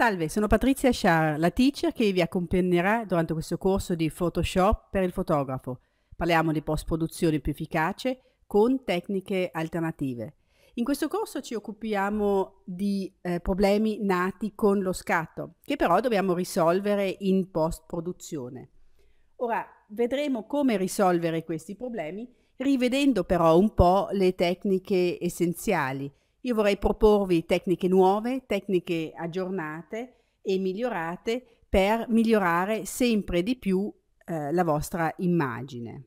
Salve, sono Patrizia Char, la teacher che vi accompagnerà durante questo corso di Photoshop per il fotografo. Parliamo di post-produzione più efficace con tecniche alternative. In questo corso ci occupiamo di eh, problemi nati con lo scatto, che però dobbiamo risolvere in post-produzione. Ora vedremo come risolvere questi problemi, rivedendo però un po' le tecniche essenziali io vorrei proporvi tecniche nuove, tecniche aggiornate e migliorate per migliorare sempre di più eh, la vostra immagine.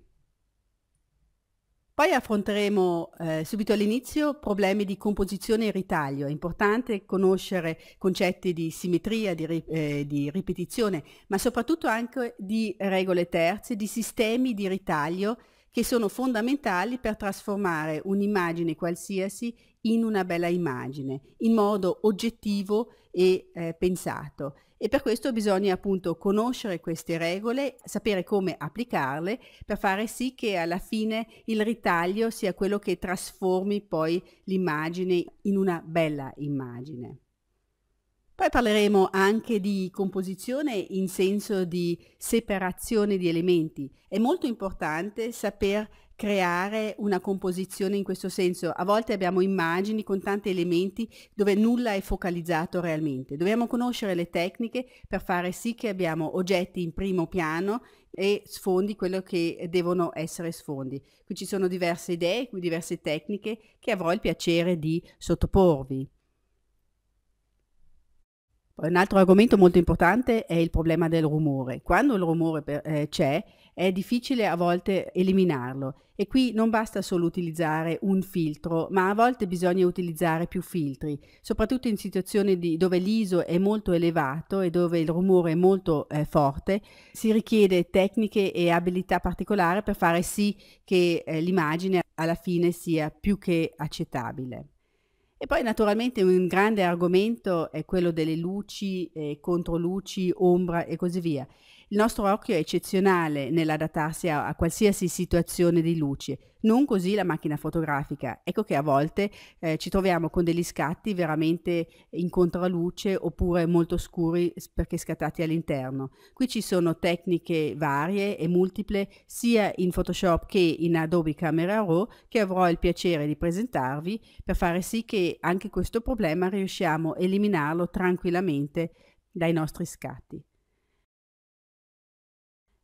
Poi affronteremo eh, subito all'inizio problemi di composizione e ritaglio. È importante conoscere concetti di simmetria, di, ri eh, di ripetizione, ma soprattutto anche di regole terze, di sistemi di ritaglio che sono fondamentali per trasformare un'immagine qualsiasi in una bella immagine, in modo oggettivo e eh, pensato. E per questo bisogna appunto conoscere queste regole, sapere come applicarle per fare sì che alla fine il ritaglio sia quello che trasformi poi l'immagine in una bella immagine. Poi parleremo anche di composizione in senso di separazione di elementi. È molto importante saper creare una composizione in questo senso. A volte abbiamo immagini con tanti elementi dove nulla è focalizzato realmente. Dobbiamo conoscere le tecniche per fare sì che abbiamo oggetti in primo piano e sfondi quello che devono essere sfondi. Qui ci sono diverse idee, diverse tecniche che avrò il piacere di sottoporvi un altro argomento molto importante è il problema del rumore. Quando il rumore per, eh, c'è, è difficile a volte eliminarlo e qui non basta solo utilizzare un filtro, ma a volte bisogna utilizzare più filtri, soprattutto in situazioni di, dove l'ISO è molto elevato e dove il rumore è molto eh, forte, si richiede tecniche e abilità particolari per fare sì che eh, l'immagine alla fine sia più che accettabile. E poi naturalmente un grande argomento è quello delle luci, eh, controluci, ombra e così via. Il nostro occhio è eccezionale nell'adattarsi a, a qualsiasi situazione di luce non così la macchina fotografica. Ecco che a volte eh, ci troviamo con degli scatti veramente in contraluce oppure molto scuri perché scattati all'interno. Qui ci sono tecniche varie e multiple sia in Photoshop che in Adobe Camera Raw che avrò il piacere di presentarvi per fare sì che anche questo problema riusciamo a eliminarlo tranquillamente dai nostri scatti.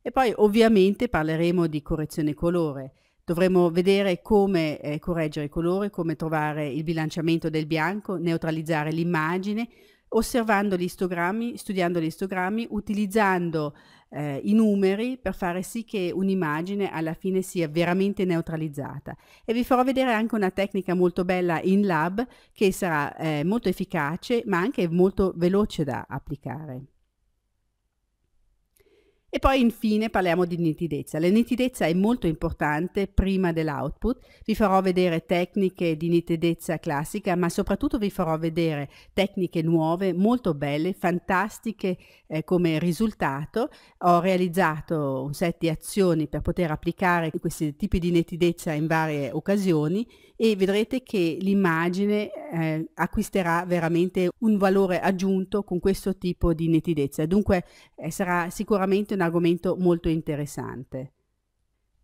E poi ovviamente parleremo di correzione colore. Dovremo vedere come eh, correggere i colori, come trovare il bilanciamento del bianco, neutralizzare l'immagine, osservando gli istogrammi, studiando gli istogrammi, utilizzando eh, i numeri per fare sì che un'immagine alla fine sia veramente neutralizzata. E vi farò vedere anche una tecnica molto bella in lab che sarà eh, molto efficace ma anche molto veloce da applicare. E poi infine parliamo di nitidezza. La nitidezza è molto importante prima dell'output. Vi farò vedere tecniche di nitidezza classica, ma soprattutto vi farò vedere tecniche nuove, molto belle, fantastiche eh, come risultato. Ho realizzato un set di azioni per poter applicare questi tipi di nitidezza in varie occasioni e vedrete che l'immagine eh, acquisterà veramente un valore aggiunto con questo tipo di nitidezza. Dunque eh, sarà sicuramente un argomento molto interessante.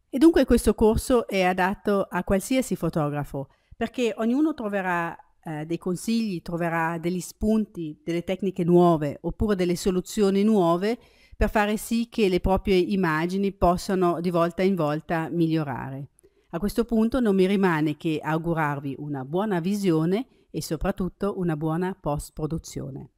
E dunque questo corso è adatto a qualsiasi fotografo, perché ognuno troverà eh, dei consigli, troverà degli spunti, delle tecniche nuove oppure delle soluzioni nuove per fare sì che le proprie immagini possano di volta in volta migliorare. A questo punto non mi rimane che augurarvi una buona visione e soprattutto una buona post-produzione.